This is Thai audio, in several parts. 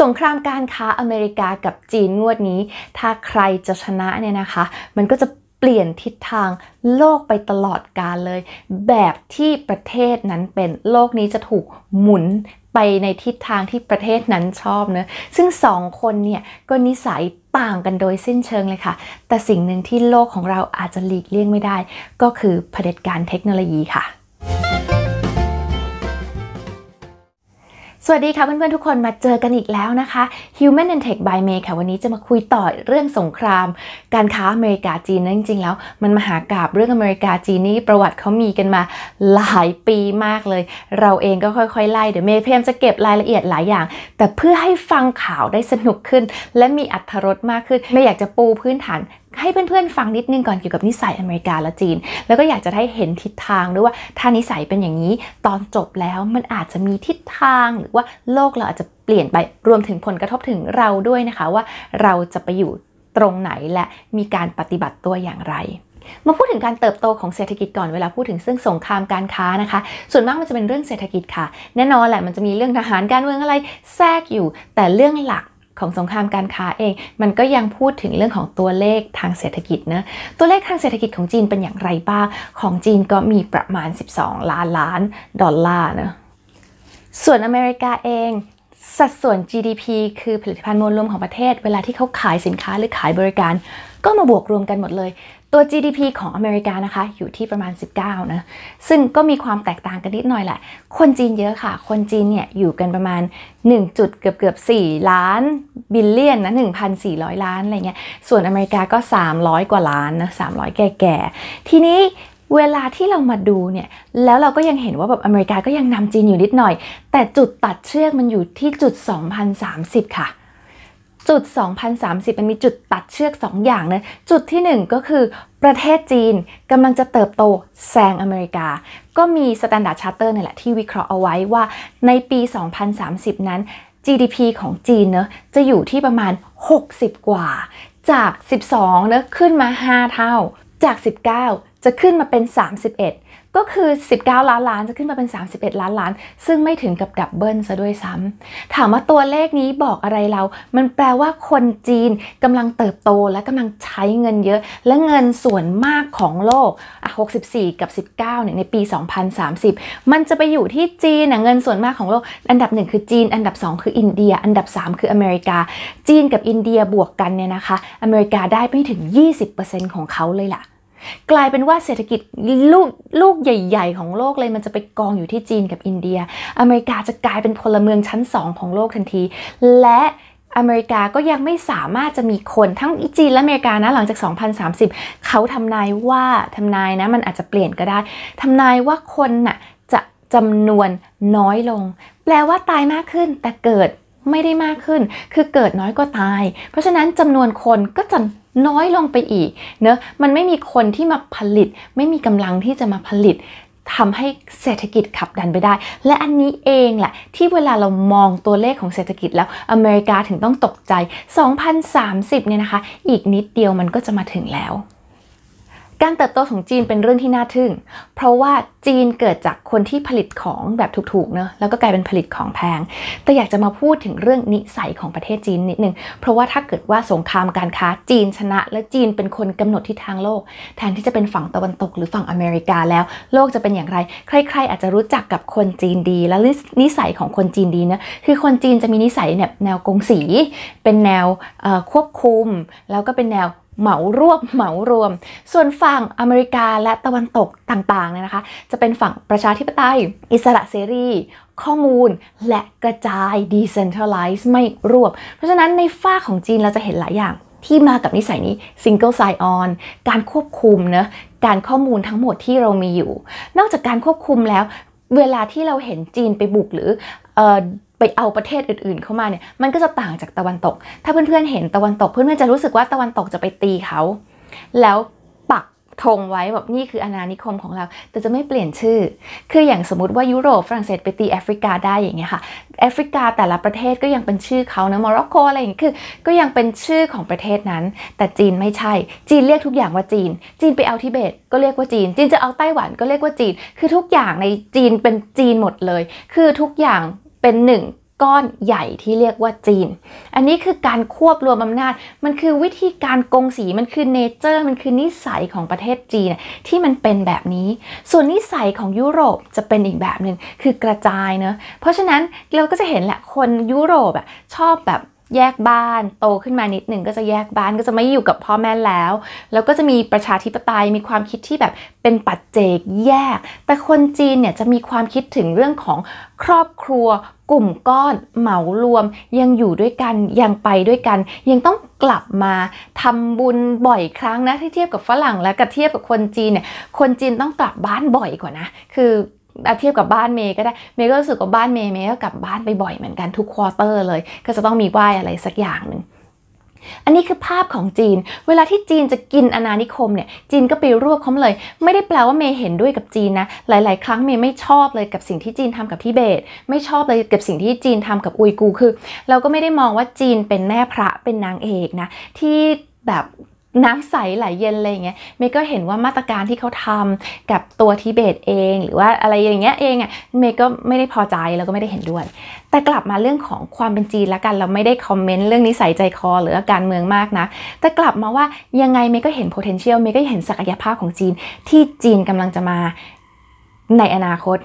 สงครามการค้าอเมริกากับจีนงวดนี้ ถ้าใครจะชนะเนี่ยนะคะ มันก็จะเปลี่ยนทิศทาง โลกไปตลอดกาลเลย แบบที่ประเทศนั้นเป็นโลกนี้จะถูกหมุนไปในทิศทางที่ประเทศนั้นชอบเนะซึ่งสองคนเนี่ยก็นิสัยต่างกันโดยสิ้นเชิงเลยค่ะ แต่สิ่งหนึ่งที่โลกของเราอาจจะหลีกเลี่ยงไม่ได้ ก็คือเผด็จการเทคโนโลยีค่ะสวัสดีค่ะเพื่อนๆ ทุกคนมาเจอกันอีกแล้วนะคะ Human and Tech by May ค่ะวันนี้จะมาคุยต่อเรื่องสงคราม การค้าอเมริกาจีนนะจริงๆแล้ว มันมหากราบเรื่องอเมริกาจีนนี่ประวัติเขามีกันมาหลายปีมากเลย เราเองก็ค่อยๆ ไล่ เดี๋ยวเมย์พยายามจะเก็บรายละเอียดหลายอย่าง แต่เพื่อให้ฟังข่าวได้สนุกขึ้น และมีอัธรสมากขึ้น ไม่อยากจะปูพื้นฐานให้เพื่อนๆ ฟังนิดนึงก่อนเกี่ยวกับนิสัยอเมริกาและจีน แล้วก็อยากจะให้เห็นทิศทางด้วยว่า ถ้านิสัยเป็นอย่างนี้ตอนจบแล้วมันอาจจะมีทิศทางหรือว่าโลกเราอาจจะเปลี่ยนไปรวมถึงผลกระทบถึงเราด้วยนะคะว่าเราจะไปอยู่ตรงไหนและมีการปฏิบัติตัวอย่างไร มาพูดถึงการเติบโตของเศรษฐกิจก่อนเวลาพูดถึงเรื่องสงครามการค้านะคะ ส่วนมากมันจะเป็นเรื่องเศรษฐกิจค่ะ แน่นอนแหละมันจะมีเรื่องทหารการเมืองอะไรแทรกอยู่ แต่เรื่องหลักของสงครามการค้าเองมันก็ยังพูดถึงเรื่องของตัวเลขทางเศรษฐกิจนะตัวเลขทางเศรษฐกิจของจีนเป็นอย่างไรบ้าง ของจีนก็มีประมาณ 12 ล้านล้านดอลลาร์นะส่วนอเมริกาเองสัดส่วน GDP คือผลิตภัณฑ์มวลรวมของประเทศ เวลาที่เขาขายสินค้าหรือขายบริการก็มาบวกรวมกันหมดเลยตัว GDP ของอเมริกานะคะอยู่ที่ประมาณ 19 นะซึ่งก็มีความแตกต่างกันนิดหน่อยแหละ คนจีนเยอะค่ะ คนจีนเนี่ยอยู่กันประมาณ1จุดเกือบเกือบ4ล้าน บิลเลียนนะ 1,400 ล้านอะไรเงี้ยส่วนอเมริกาก็ 300 กว่าล้านนะ 300 แก่ๆทีนี้เวลาที่เรามาดูเนี่ยแล้วเราก็ยังเห็นว่าแบบอเมริกาก็ยังนำจีนอยู่นิดหน่อย แต่จุดตัดเชือกมันอยู่ที่จุด 2030 ค่ะจุด 2030 มันมีจุดตัดเชือก 2 อย่างเลยจุดที่ 1 ก็คือประเทศจีนกำลังจะเติบโตแซงอเมริกา ก็มีสแตนดาร์ดชาร์เตอร์เนี่ยแหละที่วิเคราะห์เอาไว้ว่าในปี 2030 นั้น GDP ของจีนเนะจะอยู่ที่ประมาณ 60 กว่า จาก 12เนะขึ้นมา 5 เท่า จาก 19 จะขึ้นมาเป็น 31ก็คือ 19 ล้านล้าน จะขึ้นมาเป็น 31 ล้านล้าน ซึ่งไม่ถึงกับดับเบิลซะด้วยซ้ำถามว่าตัวเลขนี้บอกอะไรเรา มันแปลว่าคนจีนกำลังเติบโตและกำลังใช้เงินเยอะ และเงินส่วนมากของโลก 64 กับ 19เนี่ยในปี 2030 มันจะไปอยู่ที่จีนเงินส่วนมากของโลก อันดับ1คือจีน อันดับ 2 คืออินเดีย อันดับ 3 คืออเมริกา จีนกับอินเดียบวกกันเนี่ยนะคะ อเมริกาได้ไม่ถึง 20%ของเขาเลยล่ะกลายเป็นว่าเศรษฐกิจลูกลูกใหญ่ ๆ ของโลกเลยมันจะไปกองอยู่ที่จีนกับอินเดีย อเมริกาจะกลายเป็นพลเมืองชั้นสองของโลกทันที และอเมริกาก็ยังไม่สามารถจะมีคนทั้งจีนและอเมริกานะ หลังจาก 2030 เขาทำนายว่าทำนายนะมันอาจจะเปลี่ยนก็ได้ทำนายว่าคนน่ะจะจำนวนน้อยลง แปลว่าตายมากขึ้นแต่เกิดไม่ได้มากขึ้น คือเกิดน้อยก็ตาย เพราะฉะนั้นจำนวนคนก็จะน้อยลงไปอีก เนอะมันไม่มีคนที่มาผลิต ไม่มีกำลังที่จะมาผลิต ทำให้เศรษฐกิจขับดันไปได้ และอันนี้เองแหละ ที่เวลาเรามองตัวเลขของเศรษฐกิจแล้วอเมริกาถึงต้องตกใจ 2030 เนี่ยนะคะ อีกนิดเดียวมันก็จะมาถึงแล้วการเติบโตของจีนเป็นเรื่องที่น่าทึ่ง เพราะว่าจีนเกิดจากคนที่ผลิตของแบบถูกๆเนอะแล้วก็กลายเป็นผลิตของแพง แต่อยากจะมาพูดถึงเรื่องนิสัยของประเทศจีนนิดนึง เพราะว่าถ้าเกิดว่าสงครามการค้าจีนชนะ และจีนเป็นคนกำหนดทิศทางโลก แทนที่จะเป็นฝั่งตะวันตกหรือฝั่งอเมริกาแล้ว โลกจะเป็นอย่างไร ใครๆ อาจจะรู้จักกับคนจีนดี และนิสัยของคนจีนดีนะคือคนจีนจะมีนิสัยแบบแนวกงสี เป็นแนวควบคุม แล้วก็เป็นแนวเหมารวบเหมารวม ส่วนฝั่งอเมริกาและตะวันตกต่างๆเนี่ยนะคะจะเป็นฝั่งประชาธิปไตย อิสระเสรีข้อมูลและกระจาย decentralize d ไม่รวบ เพราะฉะนั้นในฝ้าของจีนเราจะเห็นหลายอย่างที่มากับนิสัยนี้ Single Sign-On การควบคุมเนะการข้อมูลทั้งหมดที่เรามีอยู่ นอกจากการควบคุมแล้วเวลาที่เราเห็นจีนไปบุกหรือไปเอาประเทศอื่น ๆเข้ามาเนี่ยมันก็จะต่างจากตะวันตก ถ้าเพื่อนๆเห็นตะวันตกเพื่อนๆ จะรู้สึกว่าตะวันตกจะไปตีเขา แล้วปักธงไว้แบบนี่คืออาณานิคมของเรา แต่จะไม่เปลี่ยนชื่อ คืออย่างสมมติว่ายุโรปฝรั่งเศส ไปตีแอฟริกาได้อย่างเงี้ยค่ะแอฟริกาแต่ละประเทศก็ยังเป็นชื่อเขานะโมร็อกโกอะไรอย่างเงี้ยคือ ก็ยังเป็นชื่อของประเทศนั้น แต่จีนไม่ใช่จีนเรียกทุกอย่างว่าจีน จีนไปเอาทิเบต ก็เรียกว่าจีนจีนจะเอาไต้หวันก็เรียกว่าจีน คือทุกอย่างในจีนเป็นจีนหมดเลย คือทุกอย่างเป็นหนึ่งก้อนใหญ่ที่เรียกว่าจีน อันนี้คือการควบรวมอำนาจ มันคือวิธีการกงสีมันคือเนเจอร์ มันคือนิสัยของประเทศจีนที่มันเป็นแบบนี้ ส่วนนิสัยของยุโรปจะเป็นอีกแบบหนึ่งคือกระจายเนะเพราะฉะนั้นเราก็จะเห็นแหละคนยุโรปอะชอบแบบแยกบ้าน โตขึ้นมานิดหนึ่งก็จะแยกบ้านก็จะไม่อยู่กับพ่อแม่แล้ว แล้วก็จะมีประชาธิปไตยมีความคิดที่แบบเป็นปัจเจกแยก แต่คนจีนเนี่ยจะมีความคิดถึงเรื่องของครอบครัว กลุ่มก้อน เหมารวมยังอยู่ด้วยกันยังไปด้วยกัน ยังต้องกลับมาทำบุญบ่อยครั้งนะที่เทียบกับฝรั่งและกับเทียบกับคนจีนเนี่ย คนจีนต้องกลับบ้านบ่อยกว่านะ คือเทียบกับบ้านเมย์ก็ได้ เมย์ก็รู้สึกว่าบ้านเมย์เมย์ก็กลับบ้านไปบ่อยเหมือนกันทุกควอเตอร์เลย ก็จะต้องมีไหว้อะไรสักอย่างหนึ่ง อันนี้คือภาพของจีน เวลาที่จีนจะกินอนานิคมเนี่ย จีนก็ไปรวบเขาเลย ไม่ได้แปลว่าเมย์เห็นด้วยกับจีนนะหลาย ๆ ครั้งเมย์ไม่ชอบเลยกับสิ่งที่จีนทำกับทิเบต ไม่ชอบเลยกับสิ่งที่จีนทำกับอุยกูคือ เราก็ไม่ได้มองว่าจีนเป็นแม่พระเป็นนางเอกนะที่แบบน้ำใสไหลเย็นอะไรอย่างเงี้ยเมย์ก็เห็นว่ามาตรการที่เขาทำกับตัวทิเบตเองหรือว่าอะไรอย่างเงี้ยเองอ่ะเมย์ก็ไม่ได้พอใจแล้วก็ไม่ได้เห็นด้วยแต่กลับมาเรื่องของความเป็นจีนละกันเราไม่ได้คอมเมนต์เรื่องนิสัยใจคอ หรือการเมืองมากนะ แต่กลับมาว่ายังไงเมย์ก็เห็น potential เมย์ก็เห็นศักยภาพของจีน ที่จีนกำลังจะมาในอนาคต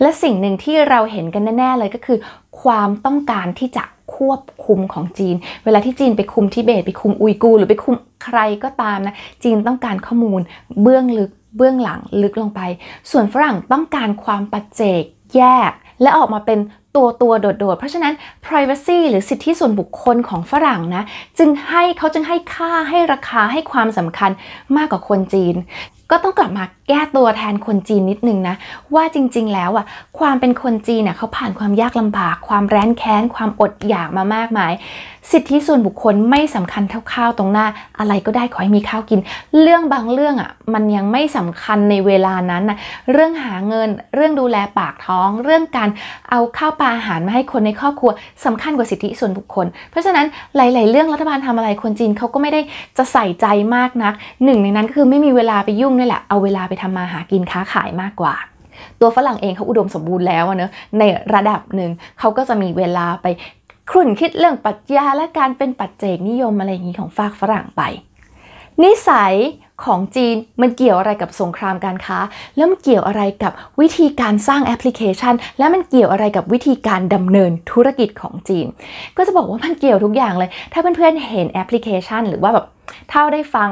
และสิ่งหนึ่งที่เราเห็นกันแน่ ๆ เลยก็คือความต้องการที่จะควบคุมของจีน เวลาที่จีนไปคุมทิเบตไปคุมอุยกูหรือไปคุมใครก็ตามนะ จีนต้องการข้อมูลเบื้องลึกเบื้องหลังลึกลงไป ส่วนฝรั่งต้องการความปัจเจกแยก และออกมาเป็นตัวตัวโดด ๆ เพราะฉะนั้น privacy หรือสิทธิส่วนบุคคลของฝรั่งนะจึงให้เขาจึงให้ค่าให้ราคาให้ความสำคัญมากกว่าคนจีนก็ต้องกลับมาแก้ตัวแทนคนจีนนิดนึงนะ ว่าจริงๆแล้วอ่ะความเป็นคนจีนเน่ยเขาผ่านความยากลำบาก ความแร้นแค้น ความอดอยากมามากมายสิทธิส่วนบุคคลไม่สำคัญเท่าข้าวตรงหน้าอะไรก็ได้ขอให้มีข้าวกิน เรื่องบางเรื่องอ่ะมันยังไม่สำคัญในเวลานั้นนะเรื่องหาเงินเรื่องดูแลปากท้อง เรื่องการเอาข้าวปลาอาหารมาให้คนในครอบครัวสำคัญกว่าสิทธิส่วนบุคคล เพราะฉะนั้นหลาย ๆ เรื่องรัฐบาลทำอะไรคนจีนเขาก็ไม่ได้จะใส่ใจมากนัก หนึ่ง ในนั้นก็คือไม่มีเวลาไปยุ่งนี่แหละเอาเวลาไปทำมาหากินค้าขายมากกว่า ตัวฝรั่งเองเขาอุดมสมบูรณ์แล้วเนอะในระดับหนึ่งเขาก็จะมีเวลาไปครุ่นคิดเรื่องปรัชญาและการเป็นปัจเจกนิยมอะไรอย่างนี้ของฝากฝรั่งไป นิสัยของจีนมันเกี่ยวอะไรกับสงครามการค้าแล้วมันเกี่ยวอะไรกับวิธีการสร้างแอปพลิเคชัน และมันเกี่ยวอะไรกับวิธีการดำเนินธุรกิจของจีน ก็จะบอกว่ามันเกี่ยวทุกอย่างเลย ถ้าเพื่อนๆเห็นแอปพลิเคชัน หรือว่าแบบถ้าได้ฟัง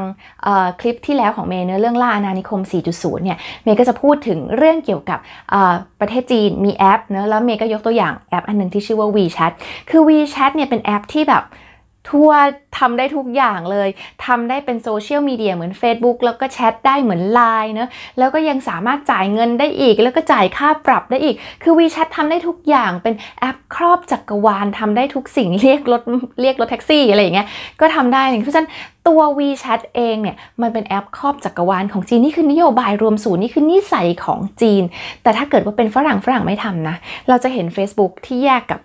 คลิปที่แล้วของเมย์เนื้อเรื่องล่าอาานิคม 4.0เนี่ยเมย์ก็จะพูดถึงเรื่องเกี่ยวกับประเทศจีนมีแอปเนะแล้วเมย์ก็ยกตัวอย่างแอปอันนึงที่ชื่อว่า WeChat คือ WeChat เนี่ยเป็นแอปที่แบบทั่วทำได้ทุกอย่างเลยทำได้เป็นโซเชียลมีเดียเหมือน Facebook แล้วก็แชทได้เหมือน Line เนะแล้วก็ยังสามารถจ่ายเงินได้อีกแล้วก็จ่ายค่าปรับได้อีก คือ WeChat ทำได้ทุกอย่างเป็นแอปครอบจักกรวาลทำได้ทุกสิ่ง เรียกรถเรียกรถแท็กซี่อะไรอย่างเงี้ย ก็ทำได้เพราะฉะนั้นตัว WeChat เองเนี่ย มันเป็นแอปครอบจักกรวาลของจีนนี่คือนโยบายรวมศูนย์นี่คือนิสัยของจีน แต่ถ้าเกิดว่าเป็นฝรั่งฝรั่งไม่ทำนะ เราจะเห็น Facebook ที่แยกกับ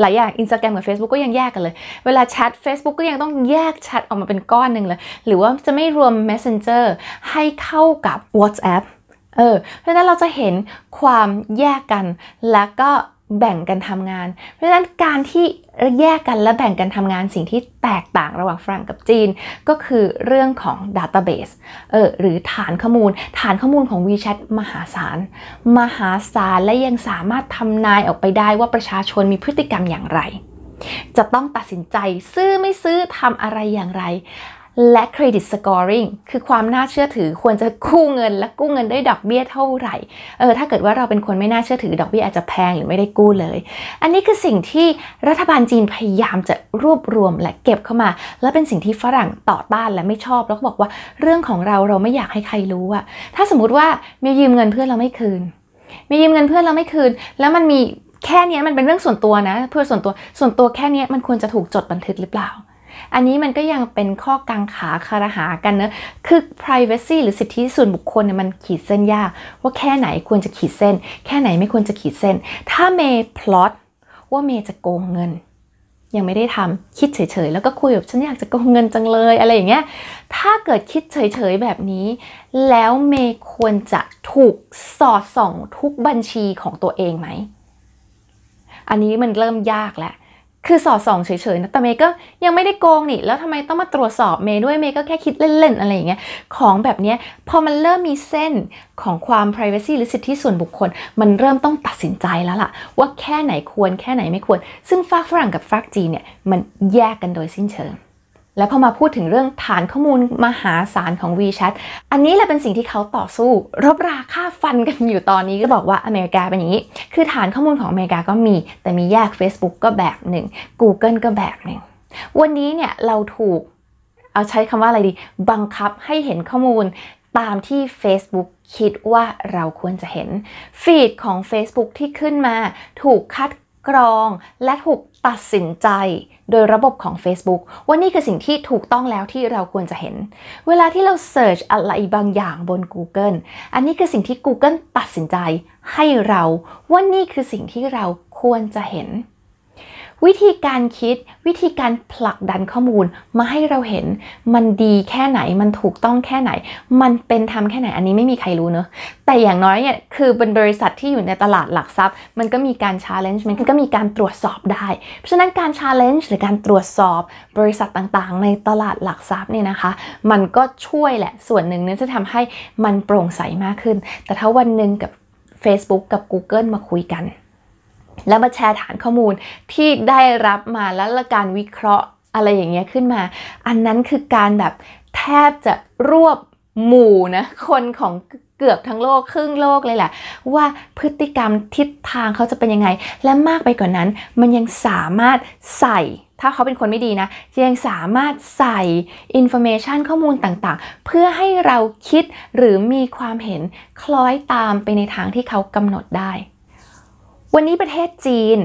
หลายอย่าง Instagram กับ Facebook ก็ยังแยกกันเลย เวลาแชท Facebook ก็ยังต้องแยกแชทออกมาเป็นก้อนหนึ่งเลย หรือว่าจะไม่รวม Messenger ให้เข้ากับ WhatsApp เออ เพราะฉะนั้นเราจะเห็นความแยกกัน แล้วก็แบ่งกันทำงาน เพราะฉะนั้นการที่แยกกันและแบ่งกันทำงานสิ่งที่แตกต่างระหว่างฝรั่งกับจีนก็คือเรื่องของดัตต้าเบสเออหรือฐานข้อมูล ฐานข้อมูลของ WeChat มหาศาล มหาศาลและยังสามารถทำนายออกไปได้ว่าประชาชนมีพฤติกรรมอย่างไร จะต้องตัดสินใจซื้อไม่ซื้อทำอะไรอย่างไรและ Credit Scoring คือความน่าเชื่อถือควรจะกู้เงินและกู้เงินได้ดอกเบี้ยเท่าไหร่เออถ้าเกิดว่าเราเป็นคนไม่น่าเชื่อถือดอกเบี้ยอาจจะแพงหรือไม่ได้กู้เลย อันนี้คือสิ่งที่รัฐบาลจีนพยายามจะรวบรวมและเก็บเข้ามา และเป็นสิ่งที่ฝรั่งต่อต้านและไม่ชอบแล้วก็บอกว่าเรื่องของเราเราไม่อยากให้ใครรู้อะถ้าสมมติว่ามียืมเงินเพื่อนเราไม่คืน มียืมเงินเพื่อนเราไม่คืน แล้วมันมีแค่นี้มันเป็นเรื่องส่วนตัวนะเพื่อส่วนตัวส่วนตัวแค่นี้มันควรจะถูกจดบันทึกหรือเปล่าอันนี้มันก็ยังเป็นข้อกังขาคารหากันเนะคือ privacy หรือสิทธิส่วนบุคคลเนี่ยมันขีดเส้นยาก ว่าแค่ไหนควรจะขีดเส้น แค่ไหนไม่ควรจะขีดเส้น ถ้าเมย์พลอตว่าเมย์จะโกงเงิน ยังไม่ได้ทำคิดเฉยๆแล้วก็คุยแบบฉันอยากจะโกงเงินจังเลยอะไรอย่างเงี้ยถ้าเกิดคิดเฉยๆแบบนี้ แล้วเมย์ควรจะถูกสอดส่องทุกบัญชีของตัวเองไหมอันนี้มันเริ่มยากแหละคือสอดส่องเฉยๆนะแต่เมย์ก็ยังไม่ได้โกงนี่แล้วทำไมต้องมาตรวจสอบเมย์ด้วยเมย์ก็แค่คิดเล่นๆอะไรอย่างเงี้ยของแบบนี้พอมันเริ่มมีเส้นของความ p r i เวซีหรือสิทธิส่วนบุคคล มันเริ่มต้องตัดสินใจแล้วล่ะ ว่าแค่ไหนควรแค่ไหนไม่ควร ซึ่งฝากฝรั่งกับฝากจีนเนี่ย มันแยกกันโดยสิ้นเชิงแล้วพอมาพูดถึงเรื่องฐานข้อมูลมหาศาลของ WeChat อันนี้แหละเป็นสิ่งที่เขาต่อสู้ รบราค่าฟันกันอยู่ตอนนี้ก็บอกว่าอเมริกาเป็นอย่างนี้ คือฐานข้อมูลของอเมริกาก็มี แต่มีแยก Facebook ก็แบบหนึ่ง Google ก็แบบหนึ่ง วันนี้เนี่ย เราถูกเอาใช้คำว่าอะไรดี บังคับให้เห็นข้อมูลตามที่ Facebook คิดว่าเราควรจะเห็นฟีดของ Facebook ที่ขึ้นมาถูกคัดกรอง และถูกตัดสินใจโดยระบบของ Facebook ว่านี่คือสิ่งที่ถูกต้องแล้วที่เราควรจะเห็น เวลาที่เราเสิร์ชอะไรบางอย่างบน Google อันนี้คือสิ่งที่ Google ตัดสินใจให้เรา ว่านี่คือสิ่งที่เราควรจะเห็นวิธีการคิดวิธีการผลักดันข้อมูลมาให้เราเห็น มันดีแค่ไหนมันถูกต้องแค่ไหน มันเป็นธรรมแค่ไหน อันนี้ไม่มีใครรู้เนอะแต่อย่างน้อยเนี่ยคือเป็นบริษัทที่อยู่ในตลาดหลักทรัพย์ มันก็มีการชาร์เลนจ์มันก็มีการตรวจสอบได้ เพราะฉะนั้นการชาร์เลนจ์หรือการตรวจสอบบริษัทต่างๆในตลาดหลักทรัพย์เนี่ยนะคะ มันก็ช่วยแหละส่วนหนึ่งเนี่ยจะทำให้มันโปร่งใสมากขึ้น แต่ถ้าวันหนึ่งกับ Facebook กับ Google มาคุยกันแล้วมาแชร์ฐานข้อมูลที่ได้รับมาแล้วละการวิเคราะห์อะไรอย่างเงี้ยขึ้นมา อันนั้นคือการแบบแทบจะรวบหมู่นะ คนของเกือบทั้งโลกครึ่งโลกเลยแหละ ว่าพฤติกรรมทิศทางเขาจะเป็นยังไง และมากไปกว่านนั้นมันยังสามารถใส่ ถ้าเขาเป็นคนไม่ดีนะ ยังสามารถใส่อินโฟเมชันข้อมูลต่างๆ เพื่อให้เราคิดหรือมีความเห็นคล้อยตามไปในทางที่เขากำหนดได้วันนี้ประเทศจีน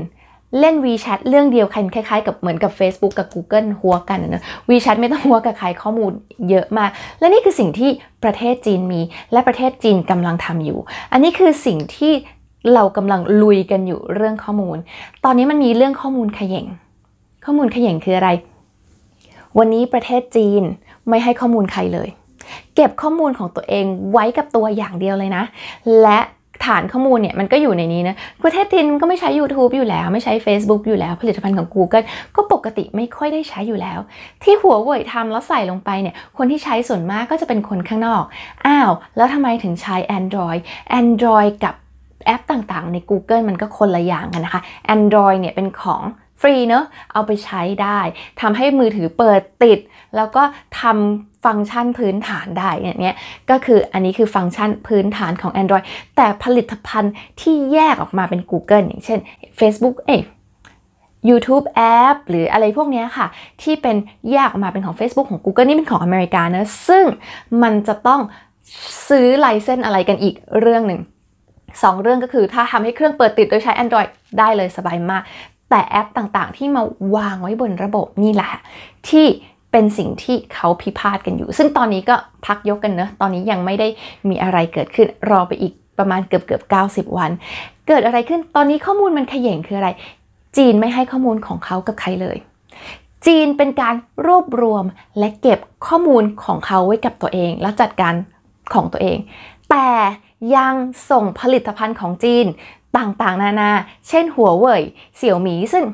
เล่น WeChat เรื่องเดียวันคล้ายๆกับเหมือนกับ Facebook กับ Google หัวกันนะ WeChat ไม่ต้องหัวกับใครข้อมูลเยอะมากและนี่คือสิ่งที่ประเทศจีนมีและประเทศจีนกำลังทำอยู่ อันนี้คือสิ่งที่เรากำลังลุยกันอยู่เรื่องข้อมูล ตอนนี้มันมีเรื่องข้อมูลขย่งข้อมูลขย่งคืออะไร วันนี้ประเทศจีนไม่ให้ข้อมูลใครเลย เก็บข้อมูลของตัวเองไว้กับตัวอย่างเดียวเลยนะ และฐานข้อมูลเนี่ยมันก็อยู่ในนี้นะประเทศจีนก็ไม่ใช้ YouTube อยู่แล้ว ไม่ใช้ Facebook อยู่แล้ว ผลิตภัณฑ์ของ Google ก็ปกติไม่ค่อยได้ใช้อยู่แล้ว ที่หัวเว่ยทำแล้วใส่ลงไปเนี่ย คนที่ใช้ส่วนมากก็จะเป็นคนข้างนอกอ้าวแล้วทำไมถึงใช้ Android Android กับแอปต่างๆใน Google มันก็คนละอย่างกันนะคะ Android เนี่ยเป็นของฟรีเนอะเอาไปใช้ได้ทำให้มือถือเปิดติด แล้วก็ทำฟังก์ชันพื้นฐานได้อย่างเนี้ยก็คืออันนี้คือฟังก์ชันพื้นฐานของ Android แต่ผลิตภัณฑ์ที่แยกออกมาเป็น Google อย่างเช่น Facebook เอ้ YouTube App หรืออะไรพวกนี้ค่ะ ที่เป็นแยกออกมาเป็นของ Facebook ของ Google นี่เป็นของอเมริกานะซึ่งมันจะต้องซื้อไลเซนอะไรกันอีกเรื่องหนึ่งสองเรื่องก็คือถ้าทำให้เครื่องเปิดติดโดยใช้ Android ได้เลยสบายมากแต่แอปต่างๆ ที่มาวางไว้บนระบบนี่แหละ ที่เป็นสิ่งที่เขาพิพาทกันอยู่ ซึ่งตอนนี้ก็พักยกกันเนอะ ตอนนี้ยังไม่ได้มีอะไรเกิดขึ้นรอไปอีกประมาณเกือบเกือบ90 วัน เกิดอะไรขึ้นตอนนี้ข้อมูลมันขย่งคืออะไร จีนไม่ให้ข้อมูลของเขากับใครเลย จีนเป็นการรวบรวมและเก็บข้อมูลของเขาไว้กับตัวเองแล้วจัดการของตัวเอง แต่ยังส่งผลิตภัณฑ์ของจีนต่างๆนานา เช่นหัวเว่ย เสี่ยวหมี ซึ่ง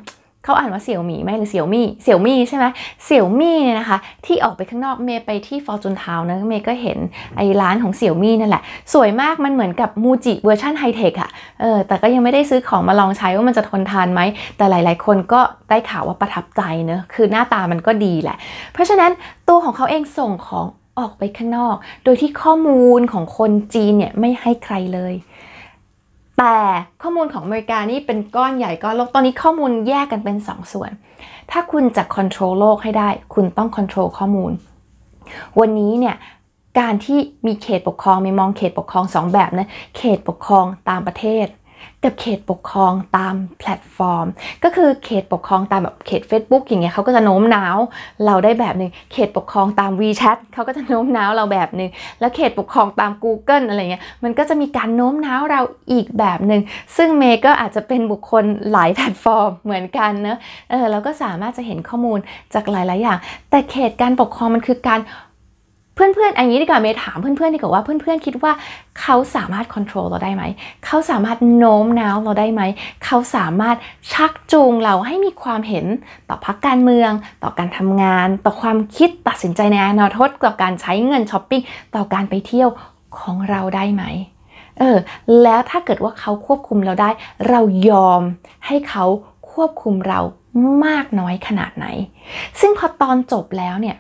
เขาอ่านว่าเสี่ยวหมีไหมหรือเสี่ยวมี่เสี่ยวมี่ใช่ไหม เสี่ยวมี่เนี่ยนะคะ ที่ออกไปข้างนอกเมย์ไปที่ฟอร์จูนทาวน์นะเมย์ก็เห็น ไอ้ร้านของเสี่ยวมี่นั่นแหละ สวยมากมันเหมือนกับมูจิเวอร์ชันไฮเทคอะเออแต่ก็ยังไม่ได้ซื้อของมาลองใช้ว่ามันจะทนทานไหม แต่หลาย ๆคนก็ได้ข่าวว่าประทับใจเนะคือหน้าตามันก็ดีแหละ เพราะฉะนั้นตัวของเขาเองส่งของออกไปข้างนอก โดยที่ข้อมูลของคนจีนเนี่ยไม่ให้ใครเลยแต่ข้อมูลของอเมริกานี่เป็นก้อนใหญ่ก้อนโลก ตอนนี้ข้อมูลแยกกันเป็น 2สส่วน ถ้าคุณจะควบคุมโลกให้ได้ คุณต้องควบคุมข้อมูล วันนี้เนี่ยการที่มีเขตปกครอง มีมองเขตปกครอง 2 แบบนะ เขตปกครองตามประเทศกับเขตปกครองตามแพลตฟอร์มก็คือเขตปกครองตามแบบเขต Facebook อย่างเงี้ยเขาก็จะโน้มน้าวเราได้แบบนึงเขตปกครองตาม WeChat เขาก็จะโน้มน้าวเราแบบนึงแล้วเขตปกครองตาม Google อะไรเงี้ยมันก็จะมีการโน้มน้าวเราอีกแบบหนึ่งซึ่งเมย์ก็อาจจะเป็นบุคคลหลายแพลตฟอร์ม เหมือนกันเนอะเออเราก็สามารถจะเห็นข้อมูลจากหลายๆอย่าง แต่เขตการปกครองมันคือการเพื่อนๆอันนี้ดีกว่าเมย์ถามเพื่อนๆดีกว่าว่าเพื่อนๆ คิดว่า เขาสามารถควบคุมเราได้ไหม เขาสามารถโน้มน้าวเราได้ไหม เขาสามารถชักจูงเราให้มีความเห็น ต่อพักการเมือง ต่อการทำงาน ต่อความคิดตัดสินใจในอนาคตต่อการใช้เงินช้อปปิ้งต่อการไปเที่ยวของเราได้ไหมเออ แล้วถ้าเกิดว่าเขาควบคุมเราได้เรายอม ให้เขาควบคุมเรามากน้อยขนาดไหน ซึ่งพอตอนจบแล้วเนี่ย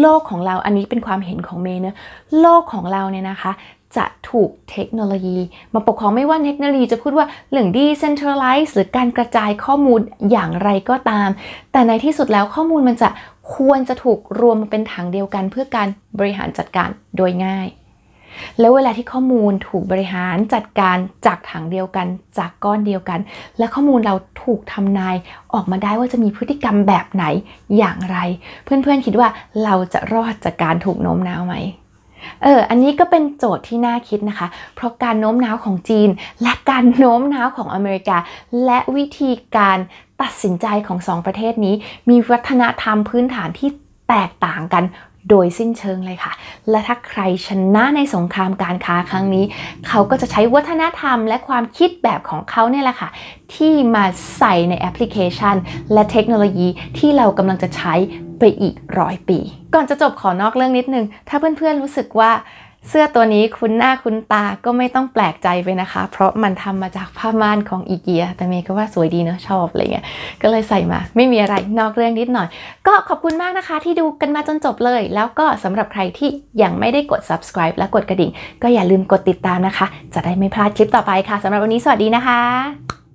โลกของเรา อันนี้เป็นความเห็นของเมย์เนะโลกของเราเนี่ยนะคะ จะถูกเทคโนโลยี มาปกครองไม่ว่าเทคโนโลยีจะพูดว่าเรื่อง decentralize หรือการกระจายข้อมูลอย่างไรก็ตาม แต่ในที่สุดแล้วข้อมูลมันจะควรจะถูกรวมมาเป็นถังเดียวกันเพื่อการบริหารจัดการโดยง่ายแล้วเวลาที่ข้อมูลถูกบริหารจัดการจากถังเดียวกันจากก้อนเดียวกัน และข้อมูลเราถูกทำนายออกมาได้ว่าจะมีพฤติกรรมแบบไหนอย่างไร เพื่อน ๆ คิดว่าเราจะรอดจากการถูกโน้มน้าวไหมเอออันนี้ก็เป็นโจทย์ที่น่าคิดนะคะ เพราะการโน้มน้าวของจีน และการโน้มน้าวของอเมริกา และวิธีการตัดสินใจของสองประเทศนี้ มีวัฒนธรรมพื้นฐานที่แตกต่างกันโดยสิ้นเชิงเลยค่ะ และถ้าใครชนะในสงครามการค้าครั้งนี้ เขาก็จะใช้วัฒนธรรมและความคิดแบบของเขาเนี่ยแหละค่ะ ที่มาใส่ในแอปพลิเคชันและเทคโนโลยีที่เรากำลังจะใช้ไปอีกร้อยปี ก่อนจะจบขอนอกเรื่องนิดนึง ถ้าเพื่อนๆรู้สึกว่าเสื้อตัวนี้คุณหน้าคุณตาก็ไม่ต้องแปลกใจไปนะคะ เพราะมันทำมาจากผ้าม่านของอีเกีย แต่เมย์ก็ว่าสวยดีเนอะชอบอะไรเงี้ย ก็เลยใส่มาไม่มีอะไรนอกเรื่องนิดหน่อย ก็ขอบคุณมากนะคะ ที่ดูกันมาจนจบเลย แล้วก็สำหรับใครที่ยังไม่ได้กด subscribe และกดกระดิ่ง ก็อย่าลืมกดติดตามนะคะ จะได้ไม่พลาดคลิปต่อไปค่ะ สำหรับวันนี้สวัสดีนะคะ